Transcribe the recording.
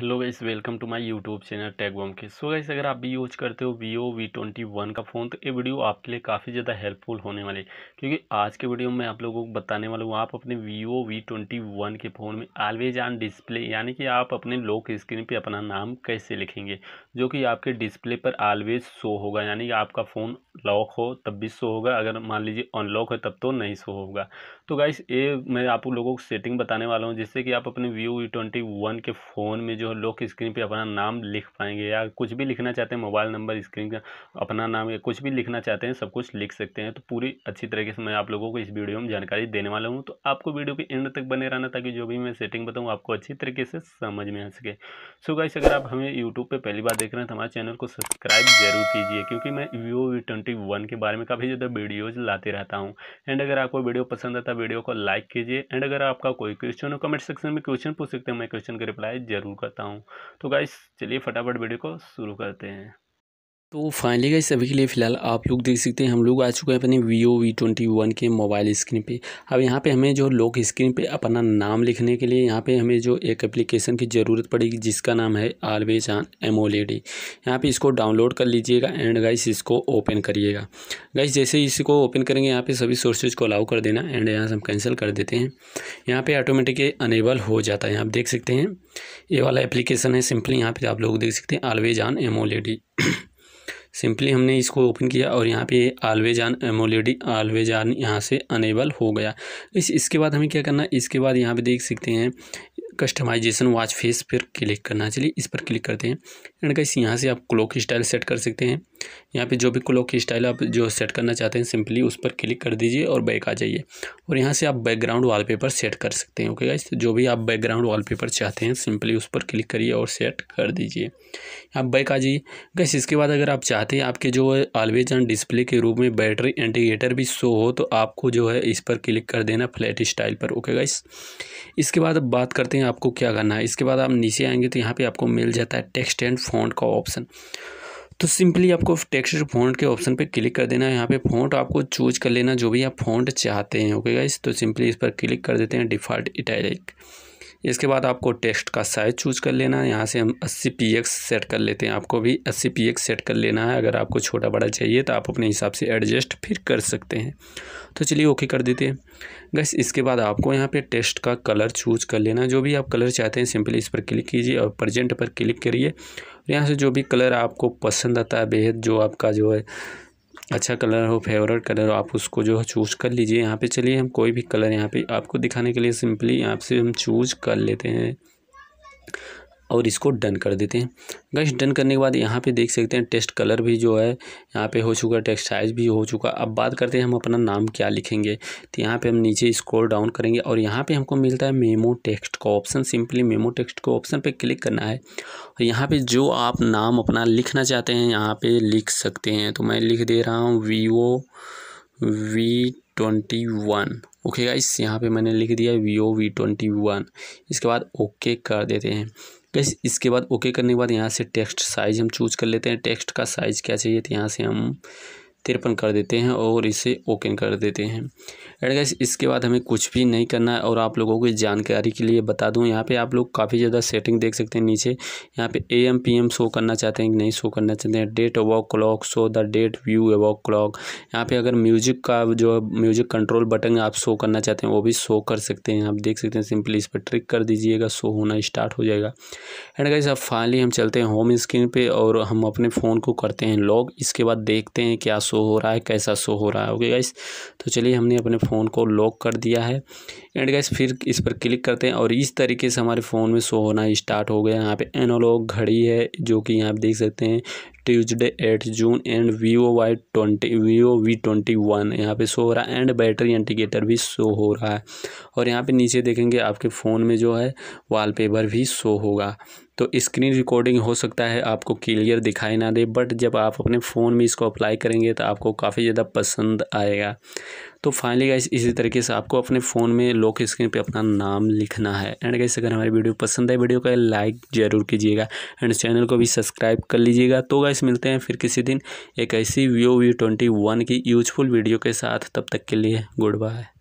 hello guys welcome to my YouTube channel टैग वॉम के सो गाइस अगर आप भी यूज करते हो वीओ वी ट्वेंटी वन का फ़ोन तो ये वीडियो आपके लिए काफ़ी ज़्यादा हेल्पफुल होने वाले क्योंकि आज के वीडियो में आप लोगों को बताने वाला हूँ आप अपने वीओ वी ट्वेंटी वन के फ़ोन में ऑलवेज ऑन डिस्प्ले यानी कि आप अपने लॉक स्क्रीन पर अपना नाम कैसे लिखेंगे जो कि आपके डिस्प्ले पर ऑलवेज शो होगा यानी कि आपका फ़ोन लॉक हो तब भी शो होगा अगर मान लीजिए अनलॉक है तब तो नहीं शो होगा तो गाइस ये मैं आप लोगों को सेटिंग बताने वाला हूँ जिससे कि आप अपने व्यू वी ट्वेंटी वन के फ़ोन में जो है लॉक स्क्रीन पर अपना नाम लिख पाएंगे या कुछ भी लिखना चाहते हैं मोबाइल नंबर स्क्रीन का अपना नाम या कुछ भी लिखना चाहते हैं सब कुछ लिख सकते हैं तो पूरी अच्छी तरीके से मैं आप लोगों को इस वीडियो में जानकारी देने वाला हूँ तो आपको वीडियो के एंड तक बने रहना ताकि जो भी मैं सेटिंग बताऊँ आपको अच्छी तरीके से समझ में आ सके सो गाइस अगर आप हमें यूट्यूब पर पहली बार देख रहे हैं तो हमारे चैनल को सब्सक्राइब जरूर कीजिए क्योंकि मैं वीवो वी ट्वेंटी वन के बारे में काफ़ी ज़्यादा वीडियोज़ लाते रहता हूँ एंड अगर आपको वीडियो पसंद आता है तो वीडियो को लाइक कीजिए एंड अगर आपका कोई क्वेश्चन हो कमेंट सेक्शन में क्वेश्चन पूछ सकते हैं मैं क्वेश्चन की रिप्लाई ज़रूर करता हूँ तो गाइस चलिए फटाफट वीडियो को शुरू करते हैं तो फाइनली गई सभी के लिए फ़िलहाल आप लोग देख सकते हैं हम लोग आ चुके हैं अपने वीओ वी ट्वेंटी वन के मोबाइल स्क्रीन पे अब यहाँ पे हमें जो लॉक स्क्रीन पे अपना नाम लिखने के लिए यहाँ पे हमें जो एक एप्लीकेशन की ज़रूरत पड़ेगी जिसका नाम है आलवेज ऑन डी यहाँ पर इसको डाउनलोड कर लीजिएगा एंड गाइस इसको ओपन करिएगा गाइस जैसे इसको ओपन करेंगे यहाँ पर सभी सोर्सेज को अलाउ कर देना एंड यहाँ से हम कैंसिल कर देते हैं यहाँ पर ऑटोमेटिक अनेबल हो जाता है आप देख सकते हैं ये वाला एप्लीकेशन है सिंपली यहाँ पर आप लोग देख सकते हैं आलवेज ऑन डी सिंपली हमने इसको ओपन किया और यहाँ पे आलवेज आन एमोलेडी आलवेज आन यहाँ से अनेबल हो गया इस इसके बाद हमें क्या करना इसके बाद यहाँ पे देख सकते हैं कस्टमाइजेशन वॉच फेस पर क्लिक करना चलिए इस पर क्लिक करते हैं एंड कैसे यहाँ से आप क्लॉक स्टाइल सेट कर सकते हैं यहाँ पे जो भी क्लॉक स्टाइल आप जो सेट करना चाहते हैं सिंपली उस पर क्लिक कर दीजिए और बैक आ जाइए और यहाँ से आप बैकग्राउंड वॉलपेपर सेट कर सकते हैं ओके गाइस तो जो भी आप बैकग्राउंड वॉलपेपर चाहते हैं सिंपली उस पर क्लिक करिए और सेट कर दीजिए आप बैक आ जाइए गाइस इसके बाद अगर आप चाहते हैं आपके जो ऑलवेज ऑन डिस्प्ले के रूप में बैटरी इंडिकेटर भी शो हो तो आपको जो है इस पर क्लिक कर देना फ्लैट स्टाइल पर ओके गाइस इसके बाद बात करते हैं आपको क्या करना है इसके बाद आप नीचे आएंगे तो यहाँ पर आपको मिल जाता है टेक्स्ट एंड फ़ॉन्ट का ऑप्शन तो सिंपली आपको टेक्स्ट फॉन्ट के ऑप्शन पे क्लिक कर देना है यहाँ पे फॉन्ट आपको चूज कर लेना जो भी आप फॉन्ट चाहते हैं ओके गाइस तो सिंपली इस पर क्लिक कर देते हैं डिफ़ॉल्ट इटैलिक इसके बाद आपको टेक्स्ट का साइज़ चूज़ कर लेना है यहाँ से हम पी एक्स सेट कर लेते हैं आपको भी पी एक्स सेट कर लेना है अगर आपको छोटा बड़ा चाहिए तो आप अपने हिसाब से एडजस्ट फिर कर सकते हैं तो चलिए ओके कर देते हैं गैस इसके बाद आपको यहाँ पे टेक्स्ट का कलर चूज कर लेना है जो भी आप कलर चाहते हैं सिंपली इस पर क्लिक कीजिए और प्रजेंट पर क्लिक करिए यहाँ से जो भी कलर आपको पसंद आता है बेहद जो आपका जो है अच्छा कलर हो फेवरेट कलर हो आप उसको जो है चूज़ कर लीजिए यहाँ पे चलिए हम कोई भी कलर यहाँ पे आपको दिखाने के लिए सिंपली यहाँ से हम चूज कर लेते हैं और इसको डन कर देते हैं गैस डन करने के बाद यहाँ पे देख सकते हैं टेक्स्ट कलर भी जो है यहाँ पे हो चुका टेक्स्ट साइज़ भी हो चुका अब बात करते हैं हम अपना नाम क्या लिखेंगे तो यहाँ पे हम नीचे स्क्रॉल डाउन करेंगे और यहाँ पे हमको मिलता है मेमो टेक्स्ट का ऑप्शन सिंपली मेमो टेक्स्ट को ऑप्शन पर क्लिक करना है और यहाँ पर जो आप नाम अपना लिखना चाहते हैं यहाँ पर लिख सकते हैं तो मैं लिख दे रहा हूँ Vivo V twenty one okay guys यहाँ पे मैंने लिख दिया V O V twenty one इसके बाद ओके कर देते हैं कैसे इसके बाद ओके करने के बाद यहाँ से टेक्स्ट साइज़ हम चूज कर लेते हैं टेक्स्ट का साइज़ क्या चाहिए तो यहाँ से हम तिरपन कर देते हैं और इसे ओके कर देते हैं एंड गैस इसके बाद हमें कुछ भी नहीं करना है और आप लोगों को जानकारी के लिए बता दूं यहाँ पे आप लोग काफ़ी ज़्यादा सेटिंग देख सकते हैं नीचे यहाँ पे A M P M show करना चाहते हैं कि नहीं शो करना चाहते हैं date above clock show the date view above clock यहाँ पे अगर म्यूजिक का जो म्यूजिक कंट्रोल बटन आप शो करना चाहते हैं वो भी शो कर सकते हैं आप देख सकते हैं सिंपली इस पर ट्रिक कर दीजिएगा शो होना स्टार्ट हो जाएगा एंड गैस अब फाइनली हम चलते हैं होम स्क्रीन पर और हम अपने फ़ोन को करते हैं लॉग इसके बाद देखते हैं क्या शो हो रहा है कैसा शो हो रहा है ओके गाइस तो चलिए हमने अपने फ़ोन को लॉक कर दिया है एंड गाइस फिर इस पर क्लिक करते हैं और इस तरीके से हमारे फ़ोन में शो होना स्टार्ट हो गया यहाँ पे एनोलॉग घड़ी है जो कि यहाँ पर देख सकते हैं Tuesday eight June and Vivo Y twenty Vivo V twenty one यहाँ पर शो हो रहा है एंड बैटरी इंडिकेटर भी शो हो रहा है और यहाँ पे नीचे देखेंगे आपके फ़ोन में जो है वॉलपेपर भी शो होगा तो स्क्रीन रिकॉर्डिंग हो सकता है आपको क्लियर दिखाई ना दे बट जब आप अपने फ़ोन में इसको अप्लाई करेंगे तो आपको काफ़ी ज़्यादा पसंद आएगा तो फाइनली गाइस इसी तरीके से आपको अपने फ़ोन में लॉक स्क्रीन पे अपना नाम लिखना है एंड गाइस अगर हमारी वीडियो पसंद आए वीडियो का लाइक ज़रूर कीजिएगा एंड चैनल को भी सब्सक्राइब कर लीजिएगा तो गाइस मिलते हैं फिर किसी दिन एक ऐसी वीओ वी ट्वेंटी वन की यूजफुल वीडियो के साथ तब तक के लिए गुड बाय